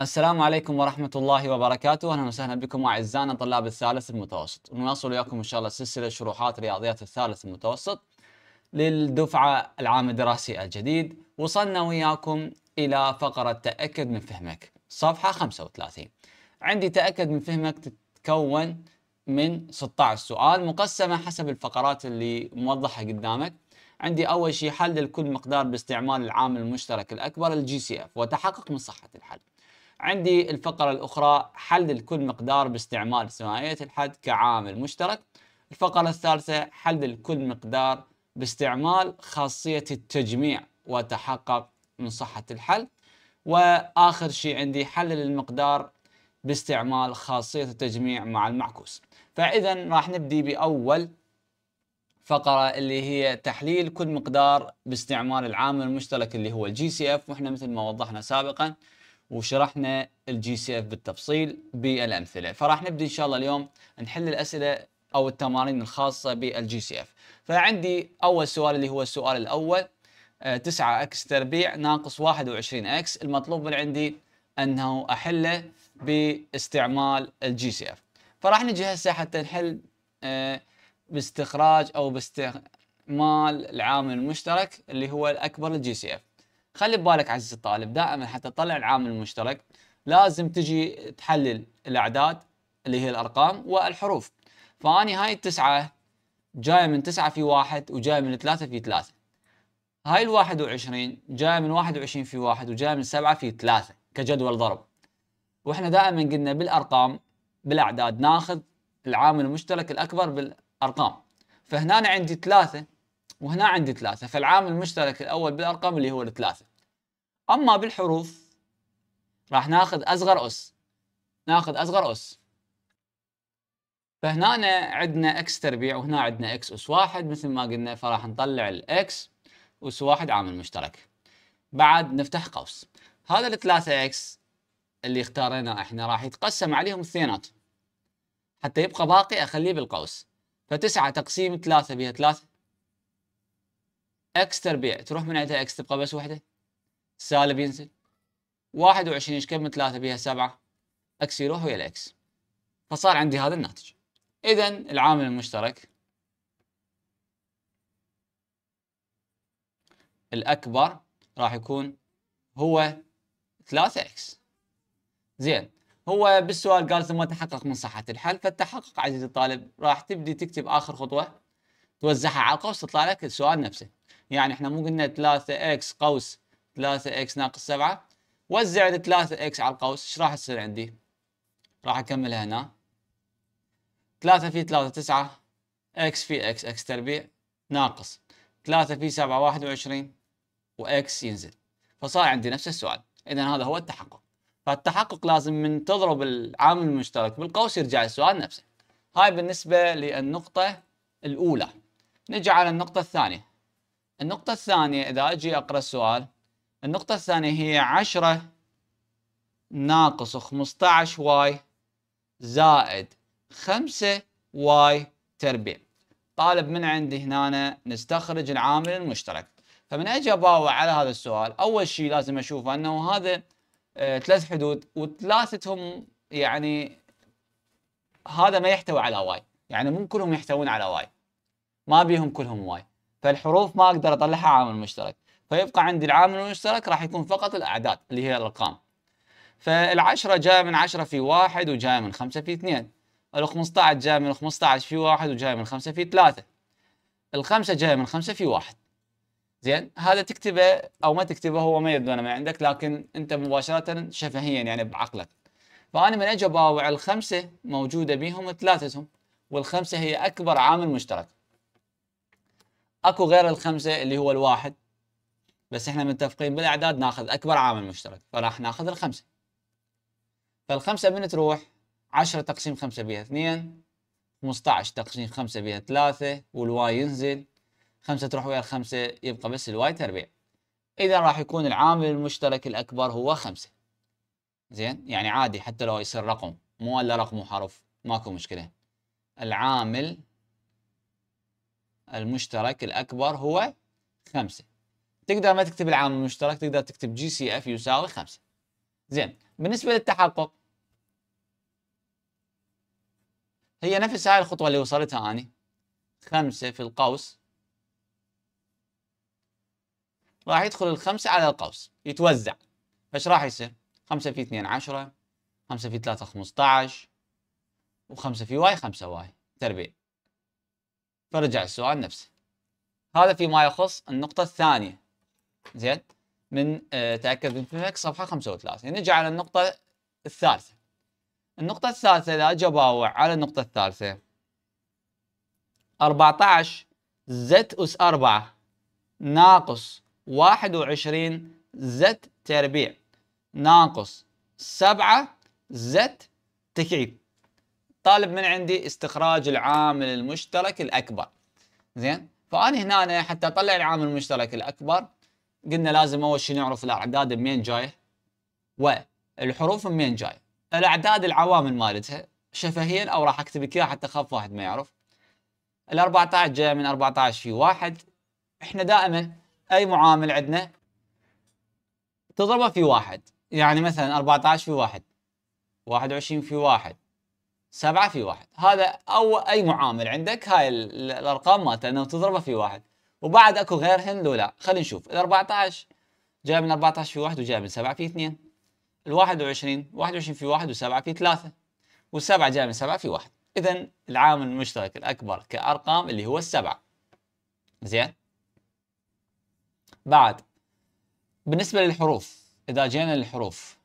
السلام عليكم ورحمة الله وبركاته، أهلا وسهلا بكم أعزائنا طلاب الثالث المتوسط، ونواصل وياكم إن شاء الله سلسلة شروحات رياضيات الثالث المتوسط للدفعة العام الدراسي الجديد، وصلنا وياكم إلى فقرة تأكد من فهمك، صفحة 35. عندي تأكد من فهمك تتكون من 16 سؤال مقسمة حسب الفقرات اللي موضحة قدامك، عندي أول شيء حل لكل مقدار باستعمال العامل المشترك الأكبر الجي سي اف وتحقق من صحة الحل. عندي الفقرة الأخرى حل لكل مقدار باستعمال ثنائية الحد كعامل مشترك الفقرة الثالثة حل لكل مقدار باستعمال خاصية التجميع وتحقق من صحة الحل وآخر شيء عندي حل المقدار باستعمال خاصية التجميع مع المعكوس فإذا راح نبدي بأول فقرة اللي هي تحليل كل مقدار باستعمال العامل المشترك اللي هو الجي سي اف واحنا مثل ما وضحنا سابقا وشرحنا الجي سي اف بالتفصيل بالامثله فراح نبدا ان شاء الله اليوم نحل الاسئله او التمارين الخاصه بالجي سي اف فعندي اول سؤال اللي هو السؤال الاول 9 آه، اكس تربيع ناقص 21 اكس المطلوب من عندي انه احله باستعمال الجي سي اف فراح نجي هسه حتى نحل آه، باستخراج او باستعمال العامل المشترك اللي هو الاكبر الجي سي اف خلي ببالك عزيزي الطالب دائما حتى تطلع العامل المشترك لازم تجي تحلل الاعداد اللي هي الارقام والحروف فاني هاي التسعه جايه من تسعه في واحد وجايه من ثلاثه في ثلاثه هاي ال 21 جايه من 21 في واحد وجايه من سبعه في ثلاثه كجدول ضرب واحنا دائما قلنا بالارقام بالاعداد ناخذ العامل المشترك الاكبر بالارقام فهنا عندي ثلاثه وهنا عندي ثلاثة فالعامل المشترك الأول بالأرقام اللي هو الثلاثة أما بالحروف راح ناخذ أصغر أس ناخذ أصغر أس فهنا عندنا اكس تربيع وهنا عندنا اكس أس واحد مثل ما قلنا فراح نطلع الاكس أس واحد عامل مشترك بعد نفتح قوس هذا الثلاثة اكس اللي اختاريناه احنا راح يتقسم عليهم اثنينات حتى يبقى باقي اخليه بالقوس فتسعة تقسيم ثلاثة بها ثلاثة اكس تربيع تروح من عندها اكس تبقى بس وحده سالب ينزل 21 ايش كم من 3 بيها 7 اكس يروح ويا الاكس فصار عندي هذا الناتج اذا العامل المشترك الاكبر راح يكون هو 3 اكس زين هو بالسؤال قال ثم تحقق من صحة الحل فالتحقق عزيزي الطالب راح تبدي تكتب آخر خطوة توزعها على القوس تطلع لك السؤال نفسه يعني احنا مو قلنا 3x قوس 3x ناقص 7 ال 3x على القوس ايش راح تصير عندي؟ راح اكملها هنا 3 في 3 9 x في x x تربيع ناقص 3 في 7 21 واكس ينزل فصار عندي نفس السؤال اذا هذا هو التحقق فالتحقق لازم من تضرب العامل المشترك بالقوس يرجع السؤال نفسه هاي بالنسبة للنقطة الأولى نجي على النقطة الثانية النقطة الثانية إذا أجي أقرأ السؤال النقطة الثانية هي عشرة ناقص خمسطعش واي زائد خمسة واي تربيع طالب من عندي هنا نستخرج العامل المشترك فمن أجي أباوع على هذا السؤال أول شيء لازم أشوفه أنه هذا آه، ثلاث حدود وثلاثتهم يعني هذا ما يحتوي على واي يعني مو كلهم يحتوون على واي ما بيهم كلهم واي فالحروف ما اقدر اطلعها عامل مشترك فيبقى عندي العامل المشترك راح يكون فقط الاعداد اللي هي الارقام فالعشرة جاية من عشرة في واحد وجاية من خمسة في اثنين ال15 جاية من 15 في واحد وجاية من خمسة في ثلاثة الخمسة جاية من خمسة في واحد زين هذا تكتبه او ما تكتبه هو ما يبدو ما عندك لكن انت مباشرة شفهيا يعني بعقلك فانا من اجي اباوع الخمسة موجودة بهم ثلاثتهم والخمسة هي اكبر عامل مشترك اكو غير الخمسه اللي هو الواحد بس احنا متفقين بالاعداد ناخذ اكبر عامل مشترك فراح ناخذ الخمسه فالخمسه من تروح 10 تقسيم 5 بها 2 15 تقسيم 5 بها 3 والواي ينزل 5 تروح ويا الخمسه يبقى بس الواي تربيع اذا راح يكون العامل المشترك الاكبر هو 5 زين يعني عادي حتى لو يصير رقم مو الا رقم وحرف ماكو مشكله العامل المشترك الأكبر هو خمسة تقدر ما تكتب العامل المشترك تقدر تكتب جي سي اف يساوي خمسة زين بالنسبة للتحقق هي نفس هاي الخطوة اللي وصلتها أنا خمسة في القوس راح يدخل الخمسة على القوس يتوزع فش راح يصير؟ خمسة في اثنين عشرة خمسة في ثلاثة خمسة عشر وخمسة في واي خمسة واي تربيع فرجع السؤال نفسه هذا فيما يخص النقطة الثانية زين من آه، تأكد من فيك صفحة 35 نجي على النقطة الثالثة النقطة الثالثة إذا جباوع على النقطة الثالثة 14 زد أس 4 ناقص 21 زد تربيع ناقص 7 زد تكعيب طالب من عندي استخراج العامل المشترك الاكبر زين فانا هنا أنا حتى اطلع العامل المشترك الاكبر قلنا لازم اول شيء نعرف الاعداد منين جايه والحروف منين جايه الاعداد العوامل مالتها شفهيا او راح اكتب لك اياها حتى خاف واحد ما يعرف ال 14 جايه من 14 في واحد احنا دائما اي معامل عندنا تضربه في واحد يعني مثلا 14 في واحد 21 في واحد سبعة في واحد هذا أو أي معامل عندك هاي الأرقام مالته لأنه تضربها في واحد وبعد أكو غيرهن لو لا خلينا نشوف ال 14 جاي من 14 في واحد وجاي من 7 في 2 ال 21 21 في واحد و7 في 3 والسبعة جاي من 7 في واحد إذا العامل المشترك الأكبر كأرقام اللي هو السبعة زين بعد بالنسبة للحروف إذا جينا للحروف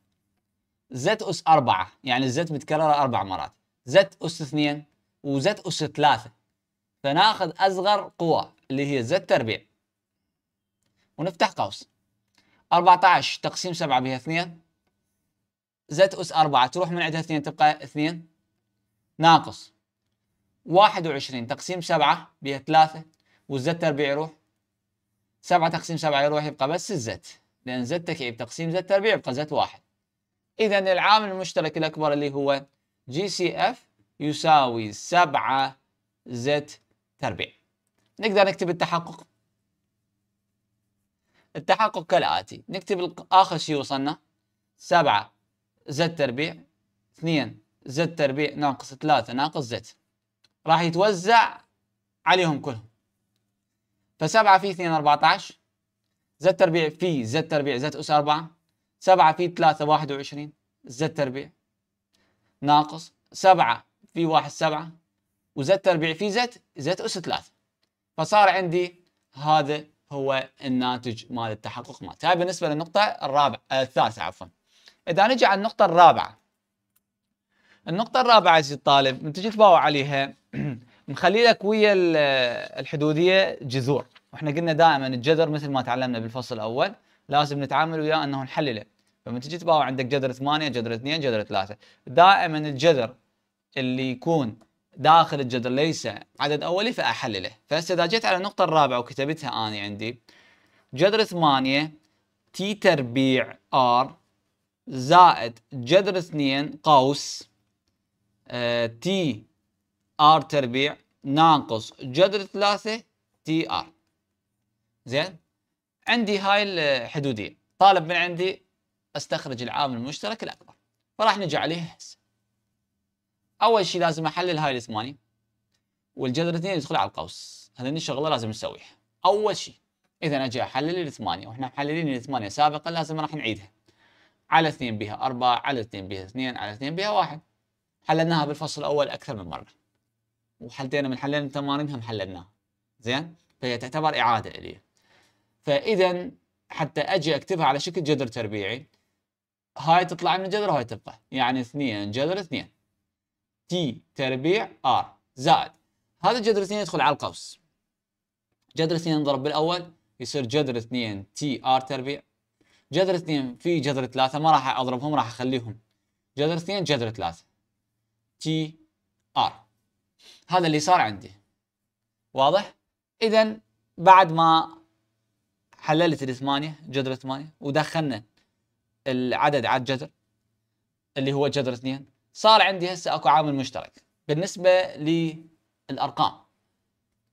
زت أس أربعة يعني الزت متكررة أربع مرات زد أس 2 وزد أس 3 فناخذ أصغر قوة اللي هي زد تربيع ونفتح قوس 14 تقسيم 7 بها 2 زد أس 4 تروح من عندها 2 تبقى 2 ناقص 21 تقسيم 7 بها 3 والزد تربيع يروح 7 تقسيم 7 يروح يبقى بس الزد لأن زد تكعيب تقسيم زد تربيع يبقى زد 1 إذا العامل المشترك الأكبر اللي هو جي سي اف يساوي 7 زد تربيع نقدر نكتب التحقق التحقق كالآتي نكتب آخر شيء وصلنا 7 زد تربيع 2 زد تربيع ناقص 3 ناقص زد راح يتوزع عليهم كلهم ف7 في 2 14 زد تربيع في زد تربيع زد أس 4 7 في 3 21 زد تربيع ناقص سبعة في واحد سبعة وزد تربيع في زد زد أس ثلاثة فصار عندي هذا هو الناتج مال التحقق مالته هاي بالنسبة للنقطة الرابعة آه، الثالثة عفوا إذا نجي على النقطة الرابعة النقطة الرابعة عزيزي الطالب من تجي تباوع عليها مخلي لك ويا الحدودية جذور واحنا قلنا دائما الجذر مثل ما تعلمنا بالفصل الأول لازم نتعامل وياه أنه نحلله فلما تجي تباوع عندك جذر 8 جذر 2 جذر 3 دائما الجذر اللي يكون داخل الجذر ليس عدد اولي فاحلله فهسه اذا جيت على النقطه الرابعه وكتبتها انا عندي جذر 8 تي تربيع ار زائد جذر 2 قوس آه تي ار تربيع ناقص جذر 3 تي ار زين عندي هاي الحدوديه طالب من عندي استخرج العامل المشترك الاكبر فراح نجي عليه هسه اول شيء لازم احلل هاي الثمانيه والجذر اثنين يدخل على القوس هذا شغله لازم نسويها اول شيء اذا اجي احلل الثمانيه واحنا محللين الثمانيه سابقا لازم راح نعيدها على اثنين بها 4 على اثنين بها اثنين على اثنين بها واحد حللناها بالفصل الأول أكثر من مرة وحلتين من حللنا تمارينها محللناها زين فهي تعتبر إعادة إلي فإذا حتى أجي أكتبها على شكل جذر تربيعي هاي تطلع من الجذر وهاي تبقى يعني اثنين جذر اثنين تي تربيع ار زائد هذا الجذر اثنين يدخل على القوس جذر اثنين نضرب بالاول يصير جذر اثنين تي ار تربيع جذر اثنين في جذر ثلاثة ما راح اضربهم راح اخليهم جذر اثنين جذر ثلاثة تي ار هذا اللي صار عندي واضح؟ اذا بعد ما حللت الثمانية جذر ثمانية ودخلنا العدد عاد جذر اللي هو جذر اثنين صار عندي هسه اكو عامل مشترك بالنسبة للأرقام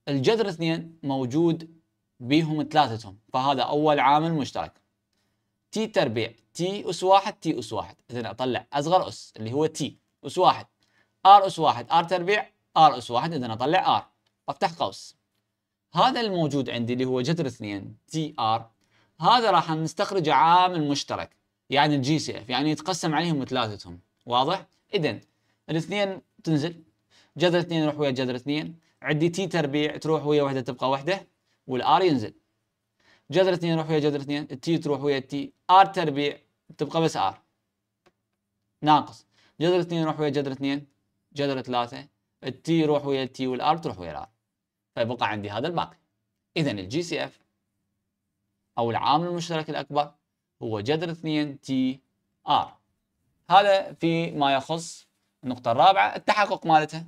الجذر اثنين موجود بيهم ثلاثتهم فهذا أول عامل مشترك تي تربيع تي أس واحد تي أس واحد إذن أطلع أصغر أس اللي هو تي أس واحد ار اس واحد ار تربيع ار اس واحد اذا اطلع ار افتح قوس هذا الموجود عندي اللي هو جذر اثنين تي ار هذا راح نستخرج عامل مشترك يعني الجي سي اف يعني يتقسم عليهم ثلاثتهم واضح؟ اذا الاثنين تنزل جذر اثنين يروح ويا جذر اثنين عندي تي تربيع تروح ويا وحده تبقى وحده والار ينزل جذر اثنين يروح ويا جذر اثنين التي تروح ويا التي ار تربيع تبقى بس ار ناقص جذر اثنين يروح ويا جذر اثنين جذر ثلاثه التي يروح ويا التي والار تروح ويا الار فيبقى عندي هذا الباقي اذا الجي سي اف او العامل المشترك الاكبر هو جذر 2 تي ار هذا فيما يخص النقطة الرابعة التحقق مالتها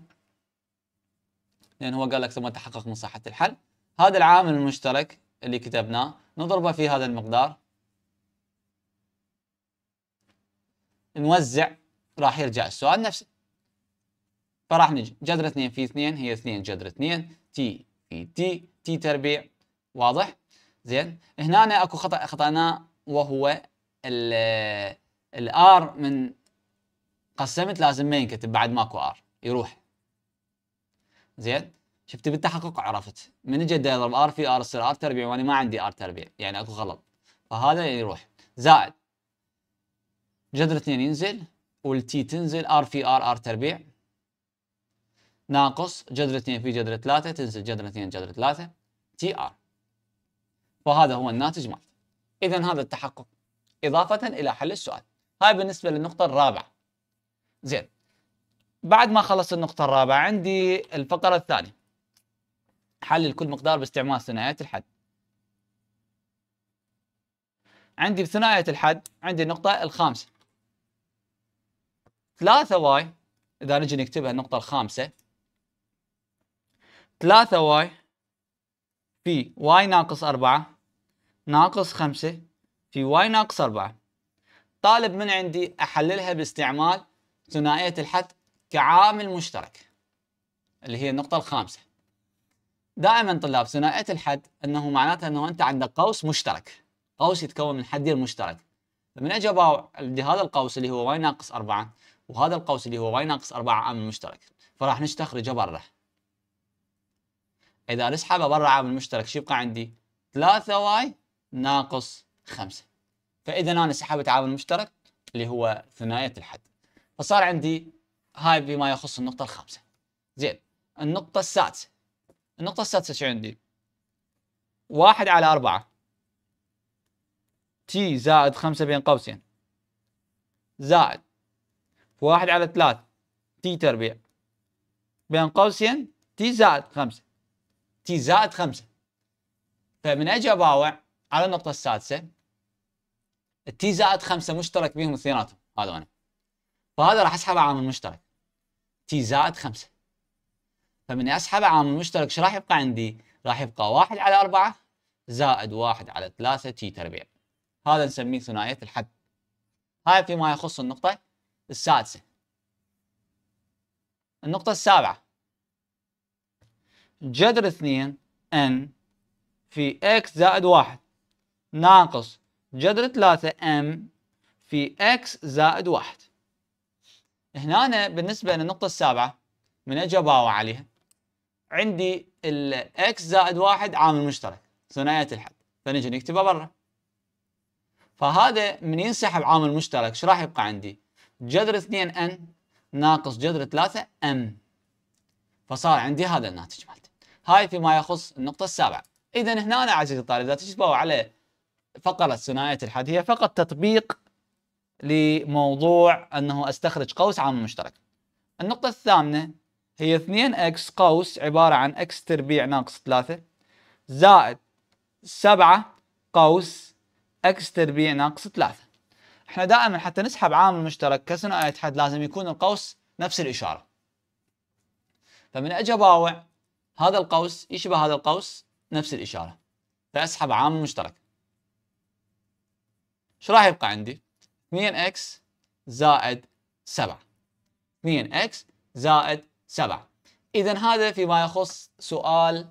لأن هو قال لك ثم تحقق من صحة الحل هذا العامل المشترك اللي كتبناه نضربه في هذا المقدار نوزع راح يرجع السؤال نفسه فراح نجي جذر 2 في 2 هي 2 جذر 2 تي في تي تي تربيع واضح زين هنا اكو خطا خطأنا وهو ال الار من قسمت لازم ما ينكتب بعد ماكو ار يروح زين شفت بالتحقق عرفت من اجى اضرب ار في ار يصير ار تربيع وانا ما عندي ار تربيع يعني اكو غلط فهذا يروح زائد جذر 2 ينزل والتي تنزل ار في ار ار تربيع ناقص جذر 2 في جذر 3 تنزل جذر 2 جذر 3 تي ار فهذا هو الناتج مالته إذا هذا التحقق إضافة إلى حل السؤال هاي بالنسبة للنقطة الرابعة زين بعد ما خلص النقطة الرابعة عندي الفقرة الثانية حلل كل مقدار باستعمال ثنائيه الحد عندي بثنائيه الحد عندي النقطة الخامسة 3 واي إذا نجي نكتبها النقطة الخامسة 3 واي في واي ناقص 4 ناقص خمسة في واي ناقص أربعة طالب من عندي أحللها باستعمال ثنائية الحد كعامل مشترك اللي هي النقطة الخامسة دائما طلاب ثنائية الحد أنه معناتها أنه أنت عندك قوس مشترك قوس يتكون من حدين مشترك فمن أجي أباوع لهذا القوس اللي هو واي ناقص أربعة وهذا القوس اللي هو واي ناقص أربعة عامل مشترك فراح نستخرجه برا إذا نسحبه برا عامل مشترك شو يبقى عندي 3 واي ناقص 5 فاذا انا سحبت عامل مشترك اللي هو ثنائيه الحد فصار عندي هاي بما يخص النقطة الخامسة زين النقطة السادسة النقطة السادسة شو عندي؟ واحد على أربعة تي زائد خمسة بين قوسين زائد واحد على 3 تي تربيع بين قوسين تي زائد خمسة تي زائد خمسة فمن أجي أباوع على النقطة السادسة التي زائد خمسة مشترك بيهم اثنيناتهم هذا أنا فهذا راح أسحبه عامل مشترك تي زائد خمسة فمن اسحب عامل مشترك شو راح يبقى عندي؟ راح يبقى واحد على أربعة زائد واحد على ثلاثة تي تربيع هذا نسميه ثنائية الحد هاي فيما يخص النقطة السادسة النقطة السابعة جذر اثنين ان في اكس زائد واحد ناقص جذر 3 ام في اكس زائد 1 هنا بالنسبة للنقطة السابعة من أجاب عليها عندي x زائد 1 عامل مشترك ثنائية الحد فنجي نكتبه برا فهذا من ينسحب عامل مشترك ايش راح يبقى عندي؟ جذر 2 n ناقص جذر 3 m فصار عندي هذا الناتج مالتي هاي فيما يخص النقطة السابعة إذا هنا أنا عزيزي الطالب إذا تجي على فقرة ثنائية الحد هي فقط تطبيق لموضوع أنه أستخرج قوس عام مشترك النقطة الثامنة هي 2x قوس عبارة عن x تربيع ناقص 3 زائد 7 قوس x تربيع ناقص 3 احنا دائما حتى نسحب عامل مشترك كثنائية حد لازم يكون القوس نفس الإشارة فمن أجي باوع هذا القوس يشبه هذا القوس نفس الإشارة فأسحب عامل مشترك ايش راح يبقى عندي؟ 2x زائد 7 2x زائد 7 إذا هذا فيما يخص سؤال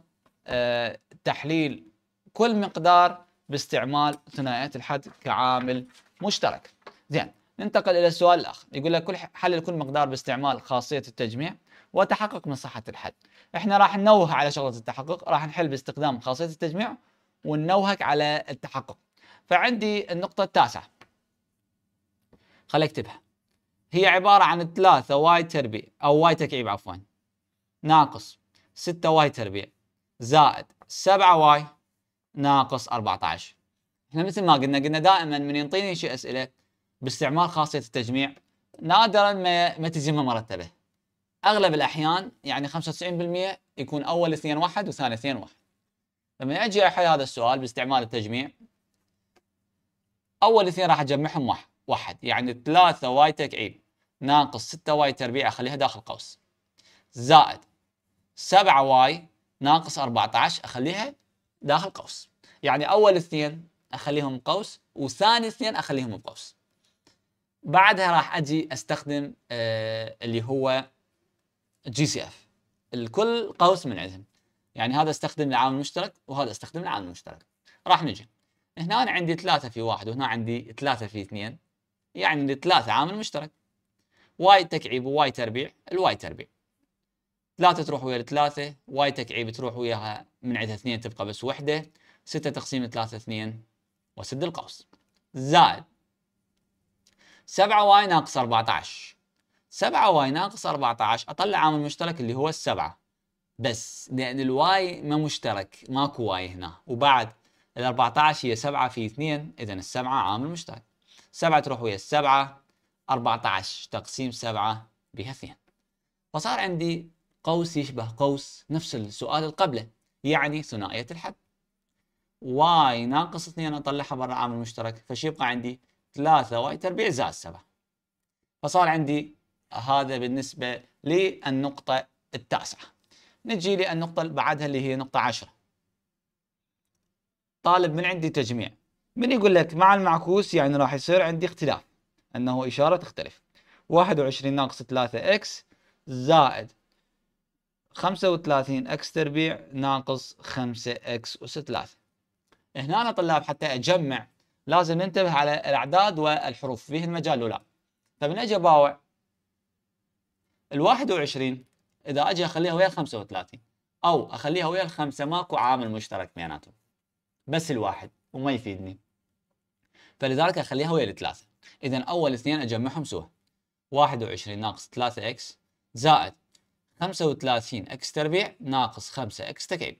آه، تحليل كل مقدار باستعمال ثنائيات الحد كعامل مشترك. زين ننتقل إلى السؤال الآخر يقول لك كل حلل كل مقدار باستعمال خاصية التجميع وتحقق من صحة الحد. احنا راح ننوه على شغلة التحقق راح نحل باستخدام خاصية التجميع وننوهك على التحقق. فعندي النقطة التاسعة خلي اكتبها هي عبارة عن ثلاثة واي تربيع أو واي تكعيب عفوا ناقص ستة واي تربيع زائد سبعة واي ناقص 14 احنا مثل ما قلنا قلنا دائما من ينطيني شيء أسئلة باستعمال خاصية التجميع نادرا ما ما تجمع مرتبة أغلب الأحيان يعني 95% يكون أول اثنين واحد وثاني اثنين واحد لما يجي أحل هذا السؤال باستعمال التجميع اول اثنين راح اجمعهم واحد يعني 3 واي تكعيب ناقص 6 واي تربيع اخليها داخل قوس زائد 7 واي ناقص 14 اخليها داخل قوس يعني اول اثنين اخليهم قوس وثاني اثنين اخليهم بقوس بعدها راح اجي استخدم آه اللي هو جي سي اف الكل قوس من عندهم يعني هذا استخدم العامل المشترك وهذا استخدم العامل المشترك راح نجي هنا أنا عندي ثلاثة في واحد وهنا عندي ثلاثة في اثنين يعني ثلاثة عامل مشترك واي تكعيب وواي تربيع الواي تربيع ثلاثة تروح ويا الثلاثة واي تكعيب تروح وياها من عندها اثنين تبقى بس وحدة ستة تقسيم ثلاثة اثنين وسد القوس زائد سبعة واي ناقص أربعة عشر سبعة واي ناقص أربعة عشر أطلع عامل مشترك اللي هو السبعة بس لأن الواي ما مشترك ماكو واي هنا وبعد ال 14 هي 7 في 2 اذا ال 7 عامل مشترك 7 تروح ويا 7 14 تقسيم 7 بها 2 فصار عندي قوس يشبه قوس نفس السؤال اللي قبله يعني ثنائية الحد واي ناقص 2 اطلعها برا عامل المشترك فش يبقى عندي 3 واي تربيع زائد 7 فصار عندي هذا بالنسبة للنقطة التاسعة نجي للنقطة اللي بعدها اللي هي نقطة 10 طالب من عندي تجميع من يقول لك مع المعكوس يعني راح يصير عندي اختلاف انه اشاره تختلف 21 ناقص 3 اكس زائد 35 اكس تربيع ناقص 5 اكس اس 3 هنا أنا طلاب حتى اجمع لازم ننتبه على الاعداد والحروف فيه المجال ولا فمن طيب، اجي اباوع ال 21 اذا اجي اخليها ويا 35 او اخليها ويا الخمسه ماكو عامل مشترك بيناتهم بس الواحد وما يفيدني فلذلك اخليها ويا الثلاثه اذا اول اثنين اجمعهم سوا 21 ناقص 3 اكس زائد 35 اكس تربيع ناقص 5 اكس تكعيب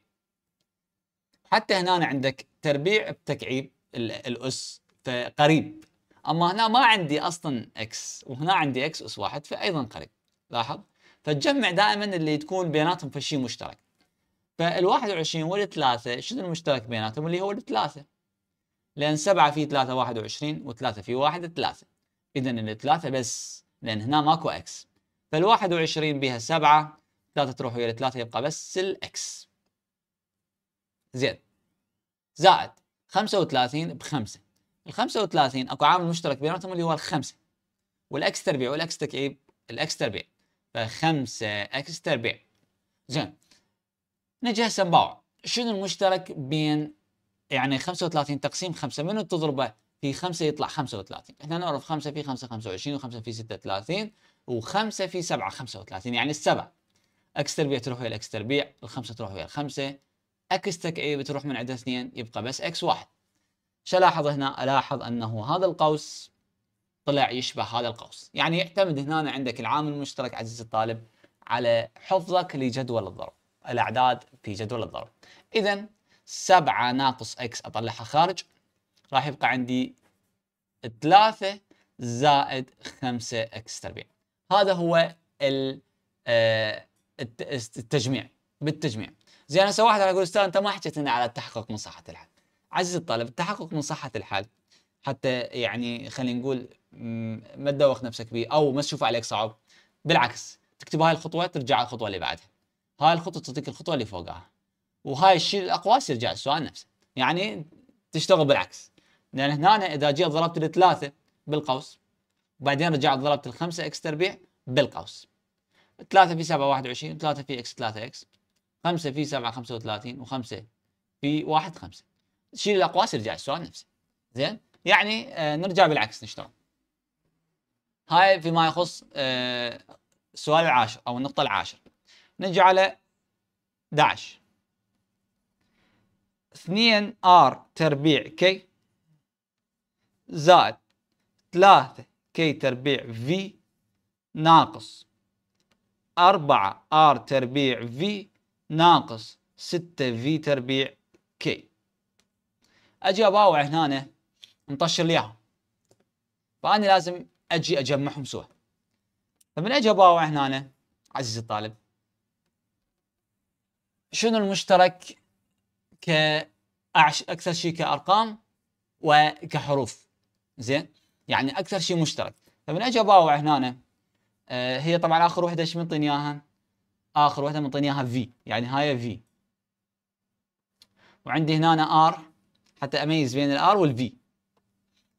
حتى هنا عندك تربيع بتكعيب الاس فقريب اما هنا ما عندي اصلا اكس وهنا عندي اكس اس واحد فايضا قريب لاحظ فتجمع دائما اللي تكون بيناتهم في شيء مشترك فال 21 وال3 شنو المشترك بيناتهم اللي هو ال3 لأن 7 في 3 21 و3 في 1 3 إذا ال3 بس لأن هنا ماكو اكس فال 21 بها 7 3 تروح ويا ال3 يبقى بس الاكس زين زائد 35 ب 5 ال 35 اكو عامل مشترك بيناتهم اللي هو الخمسة والاكس تربيع والاكس تكعيب الاكس تربيع ف 5 اكس تربيع زين نجا سباع شنو المشترك بين يعني 35 تقسيم 5 منو تضربه في 5 يطلع 35 احنا نعرف 5 في 5 25 و5 في 6 30 و5 في 7 35 يعني السبع اكس تربيع تروح ويا الاكس تربيع الخمسه تروح ويا الخمسه اكس تكعيب تروح من عندها اثنين يبقى بس اكس واحد الاحظ هنا الاحظ انه هذا القوس طلع يشبه هذا القوس يعني يعتمد هنا عندك العامل المشترك عزيزي الطالب على حفظك لجدول الضرب الأعداد في جدول الضرب إذا 7 ناقص اكس أطلعها خارج راح يبقى عندي 3 زائد 5 اكس تربيع هذا هو آه، التجميع بالتجميع زين هسه واحد راح يقول استاذ انت ما حكيت لنا على التحقق من صحه الحل عزيزي الطالب التحقق من صحه الحل حتى يعني خلينا نقول ما تدوخ نفسك به او ما تشوف عليك صعب بالعكس تكتب هاي الخطوه ترجع الخطوه اللي بعدها هاي الخطوه تعطيك الخطوه اللي فوقها وهاي الشيء الاقواس يرجع السؤال نفسه يعني تشتغل بالعكس لان هنا أنا اذا جيت ضربت الثلاثه بالقوس وبعدين رجعت ضربت الخمسه اكس تربيع بالقوس 3 في 7 21 3 في اكس 3 اكس 5 في 7 35 و5 في 1 5 شيل الاقواس يرجع السؤال نفسه زين يعني آه نرجع بالعكس نشتغل هاي فيما يخص آه السؤال العاشر او النقطه العاشر نجي على داعش اثنين ار تربيع كي زائد 3 كي تربيع في ناقص 4 ار تربيع في ناقص 6 في تربيع كي اجي اباوع هنا نطشر لي اياهم فانا لازم اجي اجمعهم سوا فمن اجي اباوع هنا عزيزي الطالب شنو المشترك ك اكثر شيء كارقام وكحروف زين يعني اكثر شيء مشترك فمن اجي اباوع هنا آه هي طبعا اخر وحده ايش منطيني اياها؟ اخر وحده منطيني اياها في يعني هاي في وعندي هنا ار حتى اميز بين الار والفي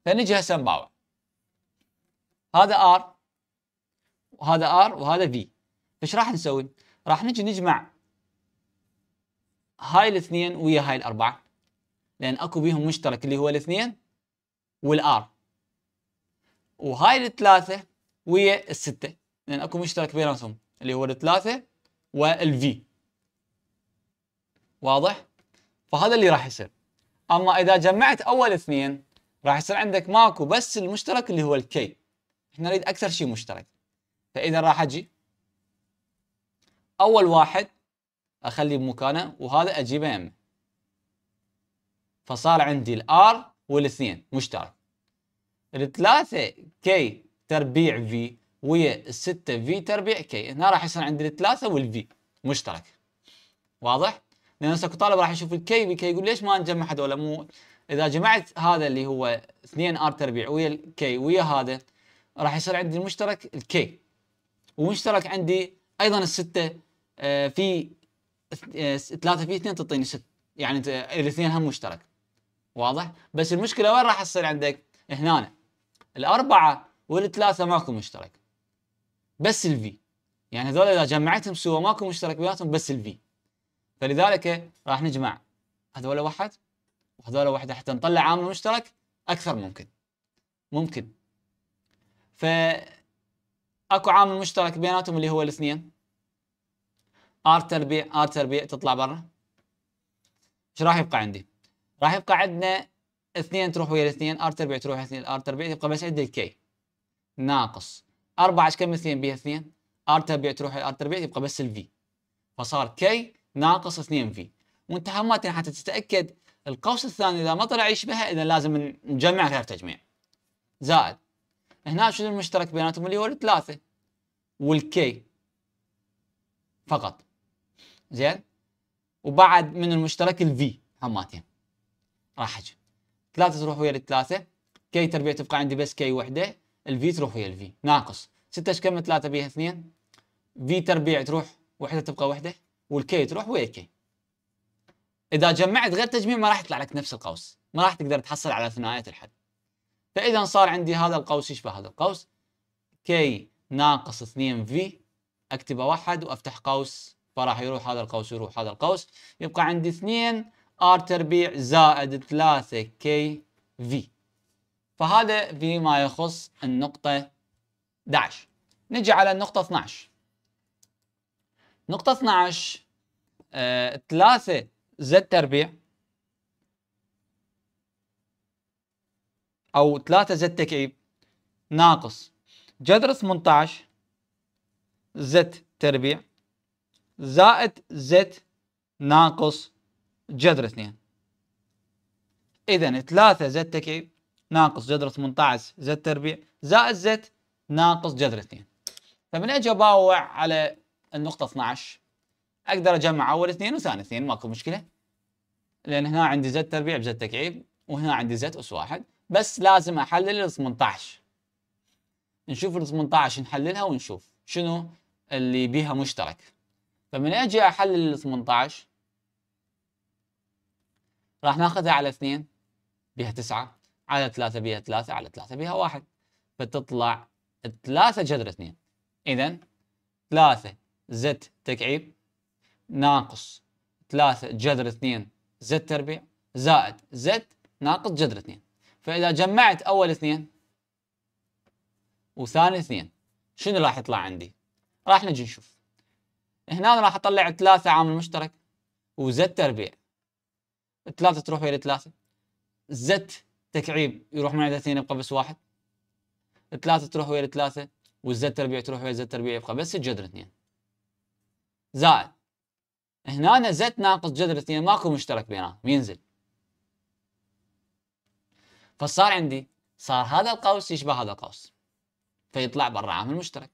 فنجي هسه نباوع هذا ار وهذا ار وهذا في فايش راح نسوي؟ راح نجي نجمع هاي الاثنين ويا هاي الاربعه لان اكو بيهم مشترك اللي هو الاثنين والار وهاي الثلاثه ويا السته لان اكو مشترك بينهم اللي هو الثلاثه والفي واضح فهذا اللي راح يصير اما اذا جمعت اول اثنين راح يصير عندك ماكو بس المشترك اللي هو الكي احنا نريد اكثر شيء مشترك فاذا راح اجي اول واحد اخليه بمكانه وهذا اجيبه يمه فصار عندي الار والاثنين مشترك الثلاثة كي تربيع في ويا الستة في تربيع كي هنا راح يصير عندي الثلاثة والفي مشترك واضح؟ لان هسه طالب راح يشوف الكي بكي يقول ليش ما نجمع هذول مو اذا جمعت هذا اللي هو 2 ار تربيع ويا الكي ويا هذا راح يصير عندي المشترك الكي ومشترك عندي ايضا الستة آه، في 3 في 2 تعطيني 6 يعني الاثنين هم مشترك واضح بس المشكله وين راح تصير عندك هنا الاربعه والثلاثه ماكو مشترك بس الفي يعني هذول اذا جمعتهم سوا ماكو مشترك بيناتهم بس الفي فلذلك راح نجمع هذول واحد وهذول واحده حتى نطلع عامل مشترك اكثر ممكن ممكن ف اكو عامل مشترك بيناتهم اللي هو الاثنين ار تربيع ار تربيع تطلع برا ايش راح يبقى عندي؟ راح يبقى عندنا اثنين تروح ويا الاثنين ار تربيع تروح اثنين ار تربيع يبقى بس عندي الكي ناقص أربعة ايش كم اثنين بيها اثنين ار تربيع تروح ار تربيع يبقى بس الفي فصار كي ناقص اثنين في وانت همتين حتى تتاكد القوس الثاني اذا ما طلع يشبهها اذا لازم نجمع غير تجميع زائد هنا شنو المشترك بيناتهم اللي هو الثلاثه والكي فقط زين وبعد من المشترك الفي هماتين راح اجي ثلاثه تروح ويا الثلاثه كي تربيع تبقى عندي بس كي وحده الفي تروح ويا الفي ناقص ستة ايش كم ثلاثة بيها اثنين في تربيع تروح وحده تبقى وحده والكي تروح ويا كي اذا جمعت غير تجميع ما راح يطلع لك نفس القوس ما راح تقدر تحصل على ثنائية الحد فاذا صار عندي هذا القوس يشبه هذا القوس كي ناقص 2 في اكتبه واحد وافتح قوس فراح يروح هذا القوس يروح هذا القوس يبقى عندي 2 ار تربيع زائد 3 كي في فهذا فيما يخص النقطة 11 نجي على النقطة 12 نقطة 12 آه 3 زد تربيع أو 3 زد تكعيب ناقص جذر 18 زد تربيع زائد زد ناقص جذر اثنين إذا 3 زد تكعيب ناقص جذر 18 زد تربيع زائد زد ناقص جذر اثنين فمن أجي أباوع على النقطة 12 أقدر أجمع أول اثنين وثاني اثنين ماكو مشكلة لأن هنا عندي زد تربيع بزد تكعيب وهنا عندي زد أس واحد بس لازم أحلل ال 18 نشوف ال 18 نحللها ونشوف شنو اللي بيها مشترك فمن اجي احلل ال 18 راح ناخذها على 2 بها 9 على 3 بها 3 على 3 بها 1 فتطلع 3 جذر 2 اذا 3 زد تكعيب ناقص 3 جذر 2 زد تربيع زائد زد ناقص جذر 2 فاذا جمعت اول اثنين وثاني اثنين شنو راح يطلع عندي؟ راح نجي نشوف هنا أنا راح أطلع ثلاثة عامل مشترك وزد تربيع ثلاثة تروح ويا ثلاثة زد تكعيب يروح من عند اثنين يبقى بس واحد ثلاثة تروح ويا ثلاثة والزد تربيع تروح ويا زد تربيع يبقى بس الجذر اثنين زائد هنا زد ناقص جذر اثنين ماكو مشترك بينهم ينزل فصار عندي صار هذا القوس يشبه هذا القوس فيطلع برا عامل مشترك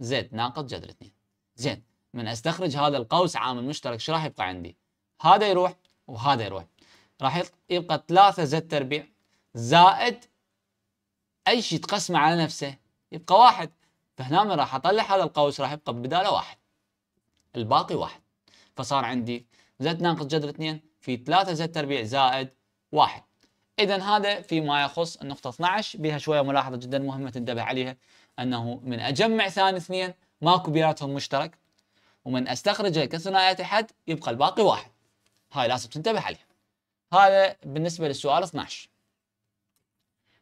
زد ناقص جذر اثنين زين من استخرج هذا القوس عامل مشترك ايش راح يبقى عندي؟ هذا يروح وهذا يروح راح يبقى 3 زد تربيع زائد اي شيء تقسمه على نفسه يبقى واحد فهنا من راح اطلع هذا القوس راح يبقى بداله واحد الباقي واحد فصار عندي زد ناقص جذر 2 في 3 زد تربيع زائد واحد اذا هذا فيما يخص النقطه 12 بها شويه ملاحظه جدا مهمه تنتبه عليها انه من اجمع ثاني اثنين ماكو بيناتهم مشترك ومن استخرجه كثنائيه حد يبقى الباقي واحد هاي لازم تنتبه عليها هذا بالنسبة للسؤال 12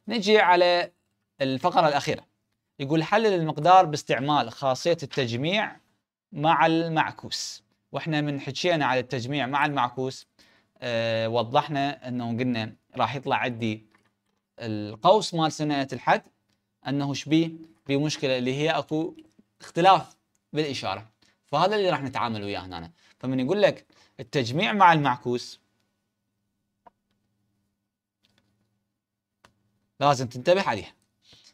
نجي على الفقرة الأخيرة يقول حلل المقدار باستعمال خاصية التجميع مع المعكوس واحنا من حكينا على التجميع مع المعكوس أه وضحنا انه قلنا راح يطلع عندي القوس مال ثنائيه الحد انه شبيه بمشكله اللي هي اكو اختلاف بالاشاره فهذا اللي راح نتعامل وياه هنا فمن يقول لك التجميع مع المعكوس لازم تنتبه عليها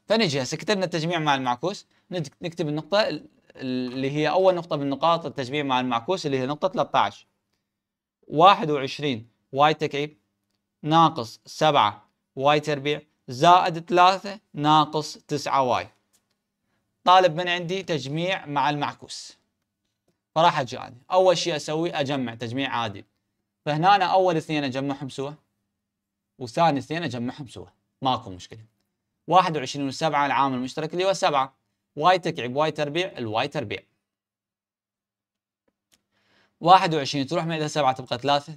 فنجي هسه كتبنا التجميع مع المعكوس نكتب النقطة اللي هي أول نقطة من نقاط التجميع مع المعكوس اللي هي نقطة 13 21 واي تكعيب ناقص 7 واي تربيع زائد 3 ناقص 9 واي طالب من عندي تجميع مع المعكوس فراح اجي عادي اول شيء اسوي اجمع تجميع عادي فهنا أنا اول اثنين اجمعهم سوا وثاني اثنين اجمعهم سوا ماكو مشكله 21 و7 العام المشترك اللي هو 7 واي تكعب واي تربيع الواي تربيع 21 تروح من عندها 7 تبقى 3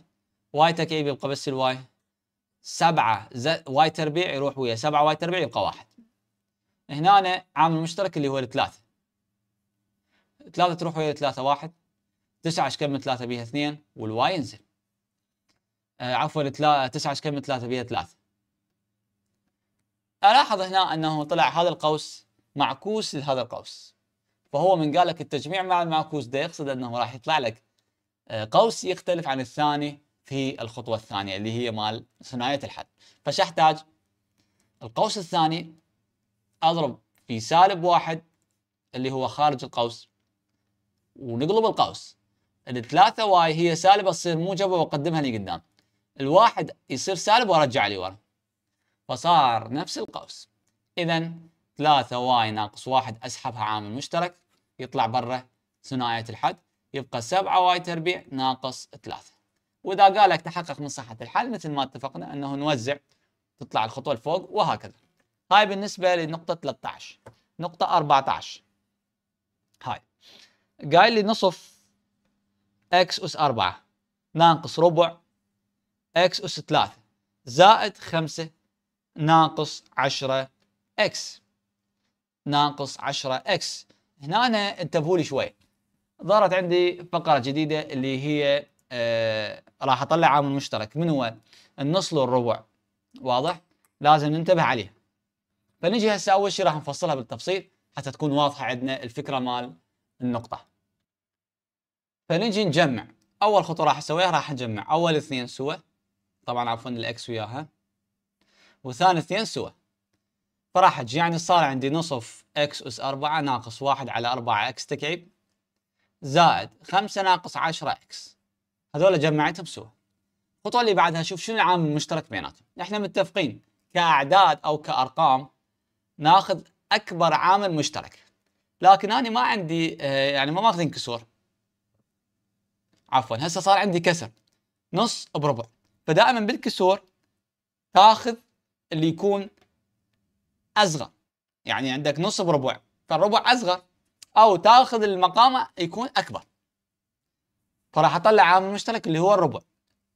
واي تكعب يبقى بس الواي 7 واي تربيع يروح ويا 7 واي تربيع يبقى 1 هنا عامل مشترك اللي هو الثلاثة 3 تروح ويا 3 1 9 اشكمل 3 بيها 2 والواي ينزل آه، عفوا 9 اشكمل 3 بيها 3 الاحظ هنا انه طلع هذا القوس معكوس لهذا القوس فهو من قال لك التجميع مع المعكوس ده يقصد انه راح يطلع لك آه، قوس يختلف عن الثاني في الخطوه الثانيه اللي هي مال ثنائية الحد فش احتاج القوس الثاني اضرب في سالب واحد اللي هو خارج القوس ونقلب القوس الثلاثة واي هي سالبة تصير موجبة واقدمها لي قدام الواحد يصير سالب وارجع لي ورا فصار نفس القوس اذا ثلاثة واي ناقص واحد اسحبها عامل مشترك يطلع برا ثنائية الحد يبقى سبعة واي تربيع ناقص ثلاثة واذا قالك تحقق من صحة الحل مثل ما اتفقنا انه نوزع تطلع الخطوة لفوق وهكذا هاي بالنسبة لنقطة 13 نقطة 14 هاي قايل لي نصف اكس اس 4 ناقص ربع اكس اس 3 زائد 5 ناقص 10 اكس ناقص 10 اكس هنا أنا انتبهوا لي شوي ظهرت عندي فقرة جديدة اللي هي آه راح اطلع عامل مشترك من هو النص للربع واضح لازم ننتبه عليه فنجي هسه اول شيء راح نفصلها بالتفصيل حتى تكون واضحه عندنا الفكره مال النقطة فنجي نجمع أول خطوة راح أسويها راح أجمع أول اثنين سوا طبعا عفوا الإكس وياها وثاني اثنين سوا فراح أجي يعني صار عندي نصف إكس أس أربعة ناقص واحد على أربعة إكس تكعيب زائد خمسة ناقص عشرة إكس هذول جمعتهم سوا الخطوة اللي بعدها شوف شنو العامل المشترك بيناتهم احنا متفقين كأعداد أو كأرقام ناخذ أكبر عامل مشترك لكن انا ما عندي آه، يعني ما ماخذين كسور عفوا هسه صار عندي كسر نص بربع فدائما بالكسور تاخذ اللي يكون اصغر يعني عندك نص بربع فالربع اصغر او تاخذ المقام يكون اكبر فراح اطلع عامل مشترك اللي هو الربع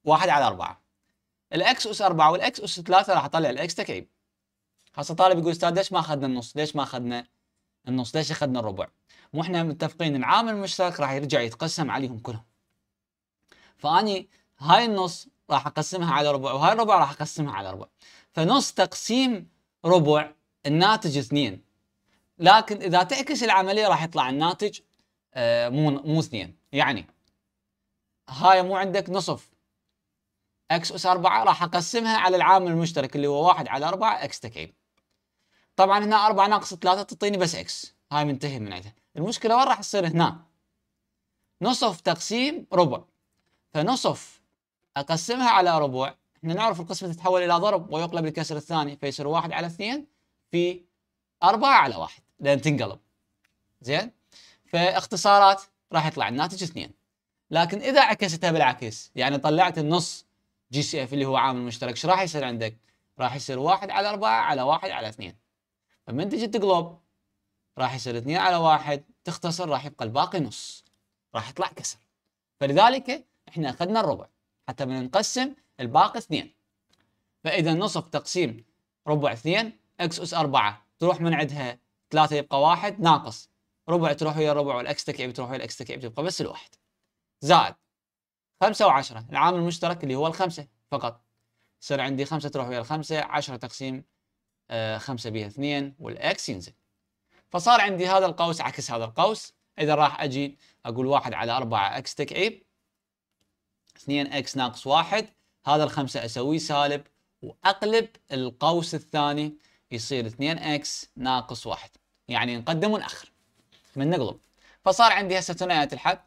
واحد على أربعة الاكس اس أربعة والاكس اس ثلاثة راح اطلع الاكس تكعيب هسه طالب يقول استاذ ليش ما اخذنا النص ليش ما اخذنا النص ليش اخذنا الربع مو احنا متفقين العامل المشترك راح يرجع يتقسم عليهم كلهم فاني هاي النص راح اقسمها على ربع وهاي الربع راح اقسمها على ربع فنص تقسيم ربع الناتج اثنين لكن اذا تعكس العمليه راح يطلع الناتج آه، مو مو اثنين يعني هاي مو عندك نصف اكس اس 4 راح اقسمها على العامل المشترك اللي هو 1 على 4 اكس تكعيب طبعا هنا 4 ناقص 3 تعطيني بس اكس هاي منتهي من عندها المشكله وين راح تصير هنا نصف تقسيم ربع فنصف اقسمها على ربع احنا نعرف القسمه تتحول الى ضرب ويقلب الكسر الثاني فيصير 1 على 2 في 4 على 1 لان تنقلب زين فاختصارات راح يطلع الناتج 2 لكن اذا عكستها بالعكس يعني طلعت النص جي سي اف اللي هو عامل مشترك ايش راح يصير عندك؟ راح يصير 1 على 4 على 1 على 2 لما تجي تقلب راح يصير 2 على واحد تختصر راح يبقى الباقي نص راح يطلع كسر فلذلك احنا اخذنا الربع حتى من نقسم الباقي اثنين فاذا نصف تقسيم ربع اثنين اكس اس 4 تروح من عندها 3 يبقى واحد ناقص ربع تروح ويا الربع والاكس تكعب تروح ويا الاكس تكعب تبقى بس الواحد زائد 5 و10 العامل المشترك اللي هو الخمسه فقط يصير عندي 5 تروح ويا الخمسه 10 تقسيم 5 آه، بيها 2 والاكس ينزل فصار عندي هذا القوس عكس هذا القوس اذا راح اجي اقول 1 على 4 اكس تكعيب 2 اكس ناقص 1 هذا الخمسة اسويه سالب واقلب القوس الثاني يصير 2 اكس ناقص 1 يعني نقدم ونأخر من نقلب فصار عندي هسه ثنائية الحد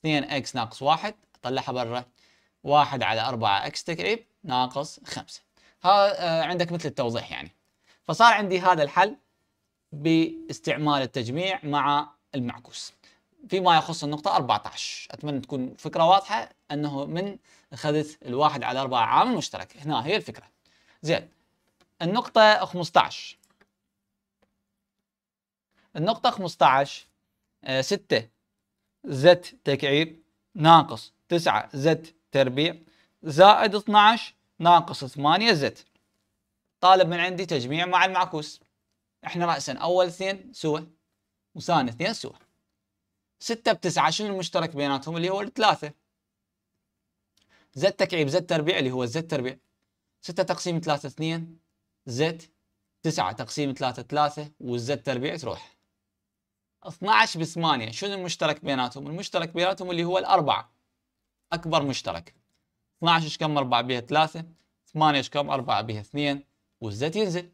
2 اكس ناقص 1 اطلعها برا 1 على 4 اكس تكعيب ناقص 5 هذا آه، عندك مثل التوضيح يعني فصار عندي هذا الحل باستعمال التجميع مع المعكوس فيما يخص النقطة 14 أتمنى تكون فكرة واضحة أنه من أخذت الواحد على أربعة عامل مشترك هنا هي الفكرة زين النقطة 15 النقطة 15 6 زت تكعيب ناقص 9 زت تربيع زائد 12 ناقص 8 زت طالب من عندي تجميع مع المعكوس احنا رأسا أول اثنين سوى وثاني اثنين سوى ستة بتسعة شنو المشترك بيناتهم اللي هو الثلاثة زد تكعيب زد تربيع اللي هو زد تربيع ستة تقسيم ثلاثة اثنين زد تسعة تقسيم ثلاثة ثلاثة والزد تربيع تروح 12 بثمانية شنو المشترك بيناتهم المشترك بيناتهم اللي هو الأربعة أكبر مشترك 12 كم أربعة بها ثمانية اش كم أربعة بها اثنين والزيت ينزل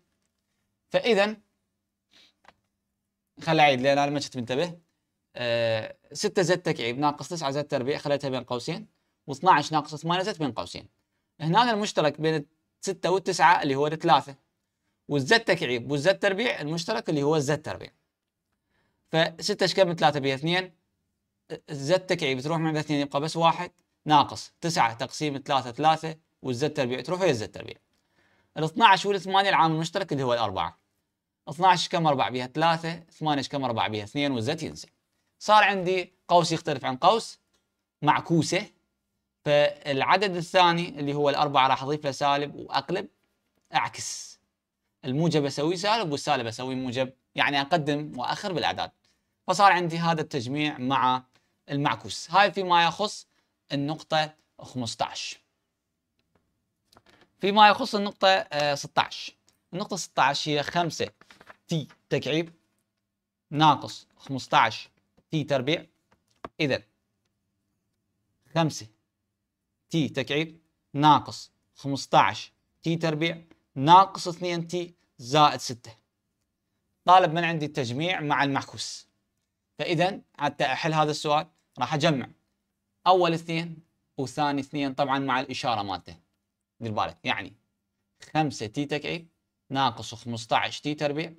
فاذا خل اعيد لان انا ما كنت منتبه 6 آه، زد تكعيب ناقص 9 زد تربيع خليتها بين قوسين و12 ناقص 8 زد بين قوسين هنا المشترك بين 6 والتسعة اللي هو الثلاثة والزد تكعيب والزد تربيع المشترك اللي هو الزد تربيع ف6 ايش كم من 3 بها 2 الزد تكعيب تروح من عند 2 يبقى بس 1 ناقص 9 تقسيم 3 3 والزد تربيع تروح هي الزد تربيع ال 12 وال 8 العامل المشترك اللي هو الأربعة 12 كم 4 بيها 3 8 كم 4 بيها 2 والزت ينزل صار عندي قوس يختلف عن قوس معكوسة فالعدد الثاني اللي هو الأربعة راح أضيف له سالب وأقلب أعكس الموجب أسويه سالب والسالب أسويه موجب يعني أقدم وأخر بالأعداد فصار عندي هذا التجميع مع المعكوس هاي فيما يخص النقطة 15 فيما يخص النقطة 16 آه، النقطة 16 هي 5 تي تكعيب ناقص 15 تي تربيع إذا 5 تي تكعيب ناقص 15 تي تربيع ناقص 2 تي زائد 6 طالب من عندي التجميع مع المعكوس فإذا حتى أحل هذا السؤال راح أجمع أول اثنين وثاني اثنين طبعا مع الإشارة مالته دير بالك يعني 5 تي تكعيب ناقص 15 تي تربيع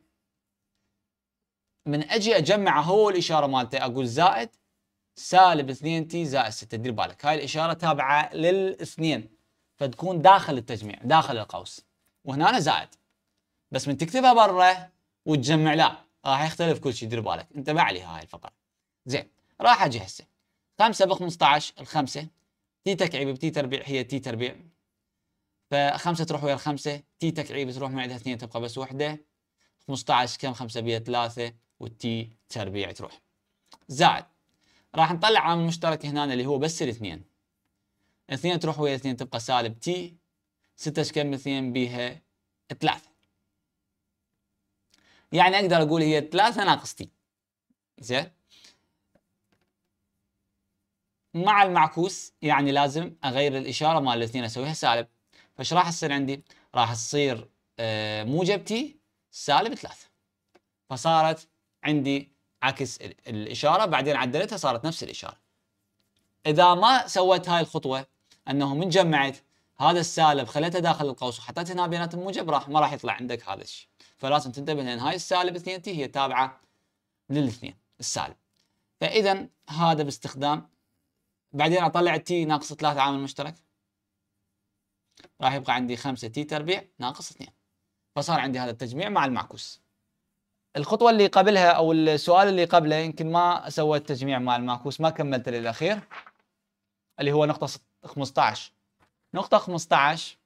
من اجي اجمع هو الاشاره مالته اقول زائد سالب 2 تي زائد 6 دير بالك هاي الاشاره تابعه للاثنين فتكون داخل التجميع داخل القوس وهنا أنا زائد بس من تكتبها برا وتجمع لا راح يختلف كل شيء دير بالك انت ما عليها هاي الفقره زين راح اجي هسه 5 ب 15 الخمسه تي تكعيب بتي تربيع هي تي تربيع فخمسة تروح ويا الخمسة تي تكعيب تروح من عندها اثنين تبقى بس وحدة 15 كم خمسة بيها ثلاثة والتي تربيع تروح زائد راح نطلع عامل مشترك هنا اللي هو بس الاثنين اثنين تروح ويا اثنين تبقى سالب تي ستة كم اثنين بيها ثلاثة يعني اقدر اقول هي ثلاثة ناقص تي زين مع المعكوس يعني لازم اغير الاشاره مال الاثنين اسويها سالب فايش راح تصير عندي؟ راح تصير آه، موجب تي سالب 3 فصارت عندي عكس الاشاره بعدين عدلتها صارت نفس الاشاره. اذا ما سويت هاي الخطوه انه من جمعت هذا السالب خليته داخل القوس وحطيت هنا بيانات الموجب راح ما راح يطلع عندك هذا الشيء، فلازم تنتبه لان هاي السالب 2 تي هي تابعه للاثنين السالب. فاذا هذا باستخدام بعدين اطلع التي ناقص 3 عامل مشترك راح يبقى عندي 5 تي تربيع ناقص 2 فصار عندي هذا التجميع مع المعكوس الخطوة اللي قبلها أو السؤال اللي قبله يمكن ما سويت تجميع مع المعكوس ما كملت للأخير اللي هو نقطة 15 نقطة 15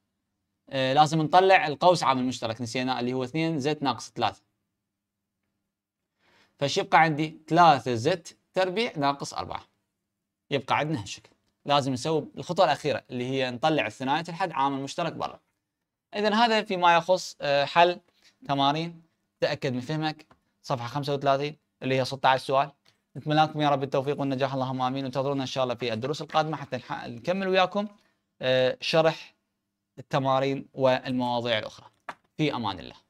آه لازم نطلع القوس عامل مشترك نسيناه اللي هو 2 زد ناقص 3 فش يبقى عندي 3 زد تربيع ناقص 4 يبقى عندنا هالشكل لازم نسوي الخطوه الاخيره اللي هي نطلع الثنائيه الحد عامل مشترك برا اذا هذا فيما يخص آه، حل تمارين تاكد من فهمك صفحه 35 اللي هي 16 سؤال نتمنى لكم يا رب التوفيق والنجاح اللهم امين وانتظرونا ان شاء الله في الدروس القادمه حتى نكمل وياكم آه، شرح التمارين والمواضيع الاخرى في امان الله